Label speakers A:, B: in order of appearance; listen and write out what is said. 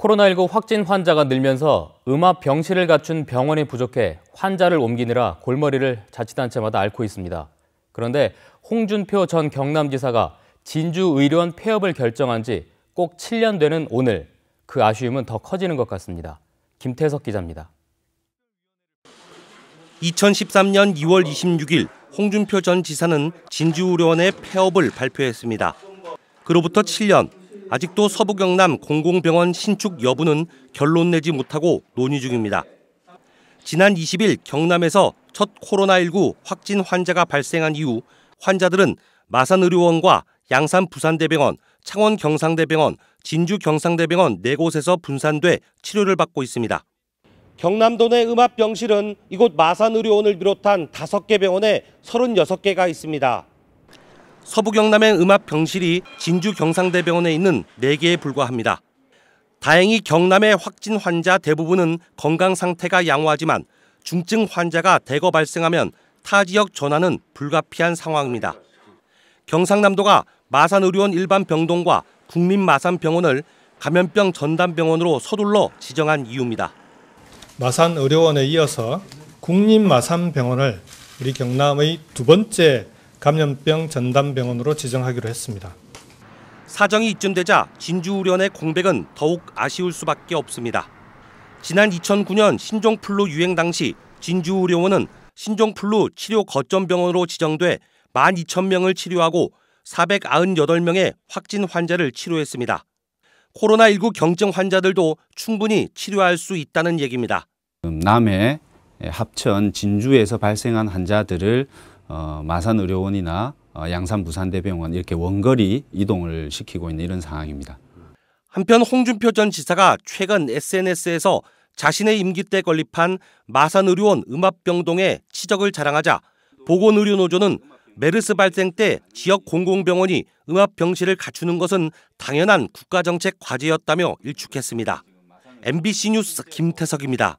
A: 코로나19 확진 환자가 늘면서 음압 병실을 갖춘 병원이 부족해 환자를 옮기느라 골머리를 자치단체마다 앓고 있습니다. 그런데 홍준표 전 경남지사가 진주의료원 폐업을 결정한 지 꼭 7년 되는 오늘
B: 그 아쉬움은 더 커지는 것 같습니다. 김태석 기자입니다. 2013년 2월 26일 홍준표 전 지사는 진주의료원의 폐업을 발표했습니다. 그로부터 7년 아직도 서부경남 공공병원 신축 여부는 결론 내지 못하고 논의 중입니다. 지난 20일 경남에서 첫 코로나19 확진 환자가 발생한 이후 환자들은 마산의료원과 양산 부산대병원, 창원 경상대병원, 진주 경상대병원 네 곳에서 분산돼 치료를 받고 있습니다. 경남도 내 음압병실은 이곳 마산의료원을 비롯한 5개 병원에 36개가 있습니다. 서부 경남의 음압 병실이 진주 경상대병원에 있는 4개에 불과합니다. 다행히 경남의 확진 환자 대부분은 건강 상태가 양호하지만 중증 환자가 대거 발생하면 타 지역 전환은 불가피한 상황입니다. 경상남도가 마산의료원 일반 병동과 국민마산병원을 감염병 전담병원으로 서둘러 지정한 이유입니다.
A: 마산의료원에 이어서 국립마산병원을 우리 경남의 두 번째 감염병 전담병원으로 지정하기로 했습니다.
B: 사정이 이쯤 되자 진주우련의 공백은 더욱 아쉬울 수밖에 없습니다. 지난 2009년 신종플루 유행 당시 진주우려원은 신종플루 치료 거점 병원으로 지정돼 12,000명을 치료하고 498명의 확진 환자를 치료했습니다. 코로나19 경증 환자들도 충분히 치료할 수 있다는 얘기입니다.
A: 남해 합천 진주에서 발생한 환자들을 어, 마산의료원이나 어, 양산 부산대병원 이렇게 원거리 이동을 시키고 있는 이런 상황입니다.
B: 한편 홍준표 전 지사가 최근 SNS에서 자신의 임기 때 건립한 마산의료원 음압병동의 치적을 자랑하자 보건의료노조는 메르스 발생 때 지역 공공병원이 음압병실을 갖추는 것은 당연한 국가정책 과제였다며 일축했습니다. MBC 뉴스 김태석입니다.